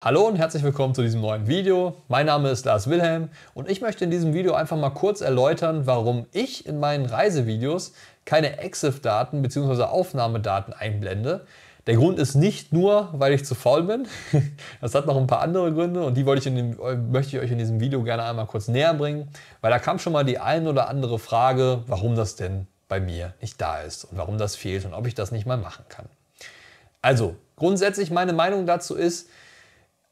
Hallo und herzlich willkommen zu diesem neuen Video. Mein Name ist Lars Wilhelm und ich möchte in diesem Video einfach mal kurz erläutern, warum ich in meinen Reisevideos keine EXIF-Daten bzw. Aufnahmedaten einblende. Der Grund ist nicht nur, weil ich zu faul bin. Das hat noch ein paar andere Gründe und die ich dem, äh, möchte ich euch in diesem Video gerne einmal kurz näher bringen, weil da kam schon mal die ein oder andere Frage, warum das denn bei mir nicht da ist und warum das fehlt und ob ich das nicht mal machen kann. Also, grundsätzlich meine Meinung dazu ist,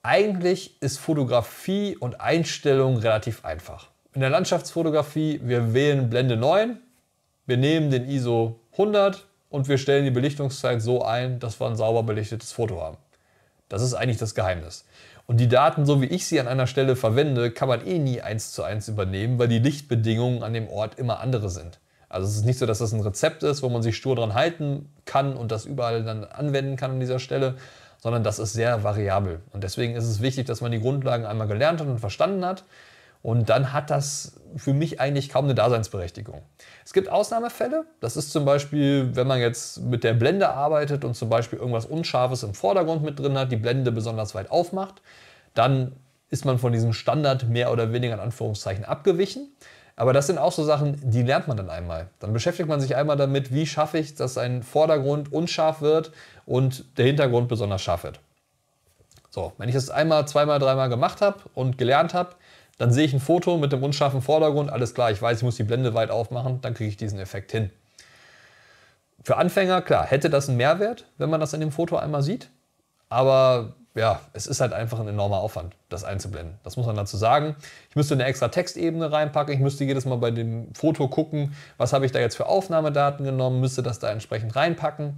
eigentlich ist Fotografie und Einstellung relativ einfach. In der Landschaftsfotografie, wir wählen Blende 9, wir nehmen den ISO 100 und wir stellen die Belichtungszeit so ein, dass wir ein sauber belichtetes Foto haben. Das ist eigentlich das Geheimnis. Und die Daten, so wie ich sie an einer Stelle verwende, kann man eh nie eins zu eins übernehmen, weil die Lichtbedingungen an dem Ort immer andere sind. Also es ist nicht so, dass das ein Rezept ist, wo man sich stur dran halten kann und das überall dann anwenden kann an dieser Stelle, sondern das ist sehr variabel. Und deswegen ist es wichtig, dass man die Grundlagen einmal gelernt hat und verstanden hat. Und dann hat das für mich eigentlich kaum eine Daseinsberechtigung. Es gibt Ausnahmefälle. Das ist zum Beispiel, wenn man jetzt mit der Blende arbeitet und zum Beispiel irgendwas Unscharfes im Vordergrund mit drin hat, die Blende besonders weit aufmacht, dann ist man von diesem Standard mehr oder weniger in Anführungszeichen abgewichen. Aber das sind auch so Sachen, die lernt man dann einmal. Dann beschäftigt man sich einmal damit, wie schaffe ich, dass ein Vordergrund unscharf wird und der Hintergrund besonders scharf wird. So, wenn ich das einmal, zweimal, dreimal gemacht habe und gelernt habe, dann sehe ich ein Foto mit dem unscharfen Vordergrund. Alles klar, ich weiß, ich muss die Blende weit aufmachen, dann kriege ich diesen Effekt hin. Für Anfänger, klar, hätte das einen Mehrwert, wenn man das in dem Foto einmal sieht. Aber ja, es ist halt einfach ein enormer Aufwand, das einzublenden. Das muss man dazu sagen. Ich müsste eine extra Textebene reinpacken. Ich müsste jedes Mal bei dem Foto gucken, was habe ich da jetzt für Aufnahmedaten genommen, müsste das da entsprechend reinpacken.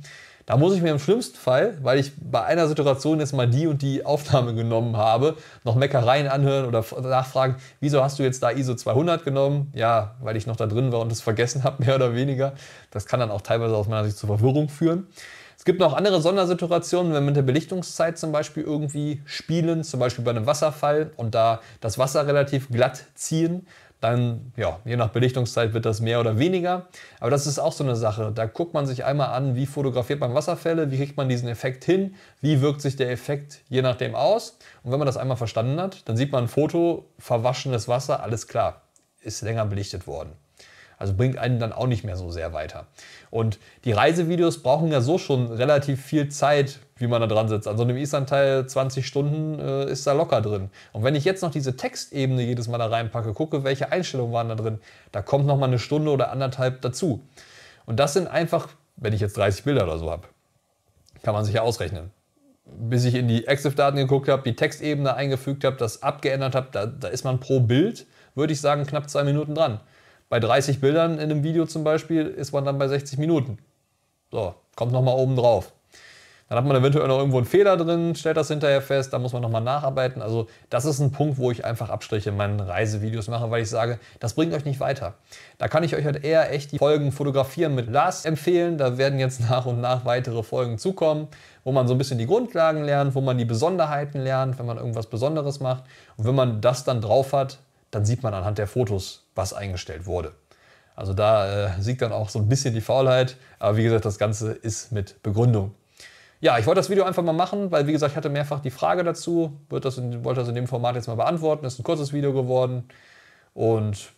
Da muss ich mir im schlimmsten Fall, weil ich bei einer Situation jetzt mal die und die Aufnahme genommen habe, noch Meckereien anhören oder nachfragen, wieso hast du jetzt da ISO 200 genommen? Ja, weil ich noch da drin war und es vergessen habe, mehr oder weniger. Das kann dann auch teilweise aus meiner Sicht zu Verwirrung führen. Es gibt noch andere Sondersituationen, wenn wir mit der Belichtungszeit zum Beispiel irgendwie spielen, zum Beispiel bei einem Wasserfall und da das Wasser relativ glatt ziehen, dann, ja, je nach Belichtungszeit wird das mehr oder weniger. Aber das ist auch so eine Sache. Da guckt man sich einmal an, wie fotografiert man Wasserfälle, wie kriegt man diesen Effekt hin, wie wirkt sich der Effekt je nachdem aus. Und wenn man das einmal verstanden hat, dann sieht man ein Foto, verwaschenes Wasser, alles klar, ist länger belichtet worden. Also bringt einen dann auch nicht mehr so sehr weiter. Und die Reisevideos brauchen ja so schon relativ viel Zeit, wie man da dran sitzt. An so einem Island-Teil 20 Stunden äh, ist da locker drin. Und wenn ich jetzt noch diese Textebene jedes Mal da reinpacke, gucke, welche Einstellungen waren da drin, da kommt noch mal eine Stunde oder anderthalb dazu. Und das sind einfach, wenn ich jetzt 30 Bilder oder so habe, kann man sich ja ausrechnen bis ich in die Exif-Daten geguckt habe, die Textebene eingefügt habe, das abgeändert habe, da, da, ist man pro Bild, würde ich sagen, knapp zwei Minuten dran. Bei 30 Bildern in einem Video zum Beispiel ist man dann bei 60 Minuten. So, kommt nochmal oben drauf. Dann hat man eventuell noch irgendwo einen Fehler drin, stellt das hinterher fest, da muss man nochmal nacharbeiten. Also das ist ein Punkt, wo ich einfach Abstriche in meinen Reisevideos mache, weil ich sage, das bringt euch nicht weiter. Da kann ich euch halt eher echt die Folgen fotografieren mit Lars empfehlen. Da werden jetzt nach und nach weitere Folgen zukommen, wo man so ein bisschen die Grundlagen lernt, wo man die Besonderheiten lernt, wenn man irgendwas Besonderes macht. Und wenn man das dann drauf hat, dann sieht man anhand der Fotos, was eingestellt wurde. Also da äh, siegt dann auch so ein bisschen die Faulheit. Aber wie gesagt, das Ganze ist mit Begründung. Ja, ich wollte das Video einfach mal machen, weil wie gesagt, ich hatte mehrfach die Frage dazu. Das in, wollte das in dem Format jetzt mal beantworten. Ist ein kurzes Video geworden. Und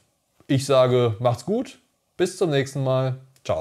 ich sage, macht's gut. Bis zum nächsten Mal. Ciao.